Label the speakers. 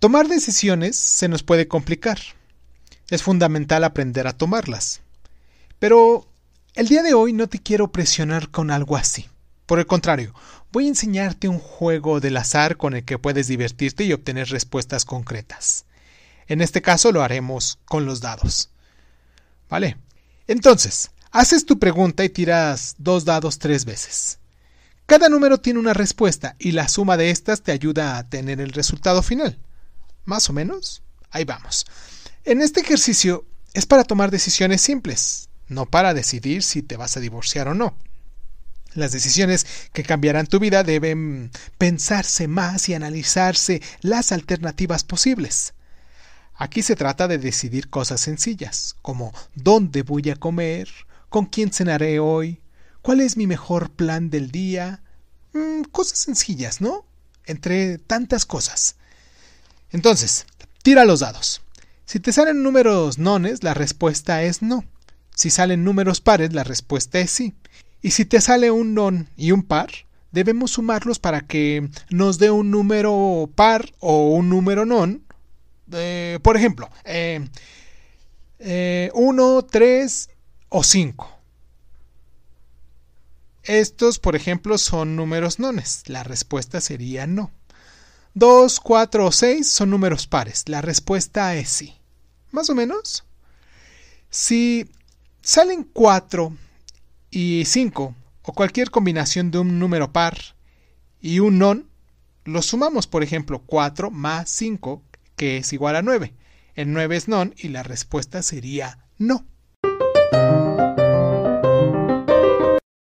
Speaker 1: Tomar decisiones se nos puede complicar. Es fundamental aprender a tomarlas. Pero el día de hoy no te quiero presionar con algo así. Por el contrario, voy a enseñarte un juego del azar con el que puedes divertirte y obtener respuestas concretas. En este caso lo haremos con los dados. ¿Vale? Entonces, haces tu pregunta y tiras dos dados tres veces. Cada número tiene una respuesta y la suma de estas te ayuda a tener el resultado final más o menos, ahí vamos. En este ejercicio es para tomar decisiones simples, no para decidir si te vas a divorciar o no. Las decisiones que cambiarán tu vida deben pensarse más y analizarse las alternativas posibles. Aquí se trata de decidir cosas sencillas, como dónde voy a comer, con quién cenaré hoy, cuál es mi mejor plan del día. Mm, cosas sencillas, ¿no? Entre tantas cosas. Entonces, tira los dados. Si te salen números nones, la respuesta es no. Si salen números pares, la respuesta es sí. Y si te sale un non y un par, debemos sumarlos para que nos dé un número par o un número non. por ejemplo, 1, eh, 3 eh, o 5. Estos, por ejemplo, son números nones. La respuesta sería no. 2, 4 o 6 son números pares. La respuesta es sí. Más o menos. Si salen 4 y 5 o cualquier combinación de un número par y un non, lo sumamos, por ejemplo, 4 más 5, que es igual a 9. El 9 es non y la respuesta sería no.